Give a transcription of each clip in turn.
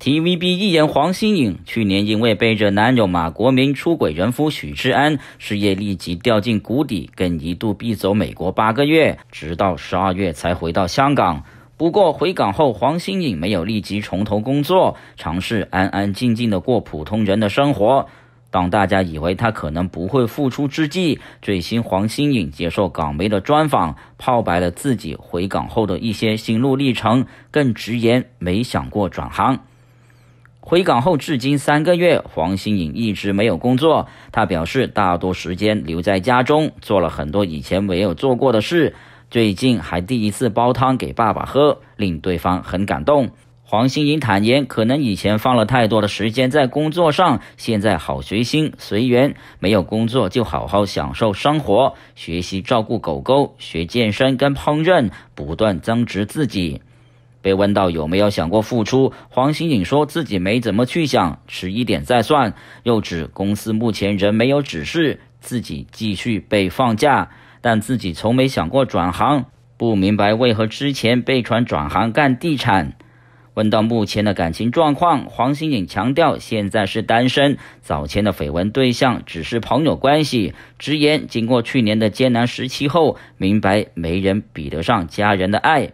TVB 艺人黄心颖去年因为背着男友马国明出轨人夫许志安，事业立即掉进谷底，更一度避走美国八个月，直到十二月才回到香港。不过回港后，黄心颖没有立即重投工作，尝试安安静静的过普通人的生活。当大家以为她可能不会复出之际，最新黄心颖接受港媒的专访，泡白了自己回港后的一些心路历程，更直言没想过转行。回港后至今三个月，黄心颖一直没有工作。她表示，大多时间留在家中，做了很多以前没有做过的事。最近还第一次煲汤给爸爸喝，令对方很感动。黄心颖坦言，可能以前放了太多的时间在工作上，现在好随心随缘，没有工作就好好享受生活，学习照顾狗狗，学健身跟烹饪，不断增值自己。被问到有没有想过付出，黄心颖说自己没怎么去想，迟一点再算。又指公司目前仍没有指示自己继续被放假，但自己从没想过转行，不明白为何之前被传转行干地产。问到目前的感情状况，黄心颖强调现在是单身，早前的绯闻对象只是朋友关系。直言经过去年的艰难时期后，明白没人比得上家人的爱。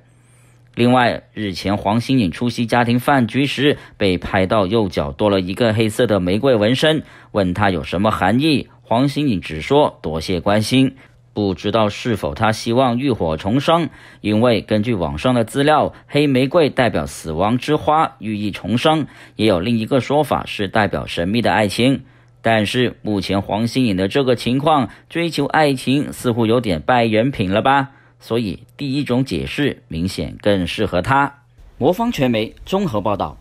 另外，日前黄心颖出席家庭饭局时，被拍到右脚多了一个黑色的玫瑰纹身。问她有什么含义，黄心颖只说多谢关心。不知道是否她希望浴火重生？因为根据网上的资料，黑玫瑰代表死亡之花，寓意重生；也有另一个说法是代表神秘的爱情。但是目前黄心颖的这个情况，追求爱情似乎有点败人品了吧？所以，第一种解释明显更适合他。魔方传媒综合报道。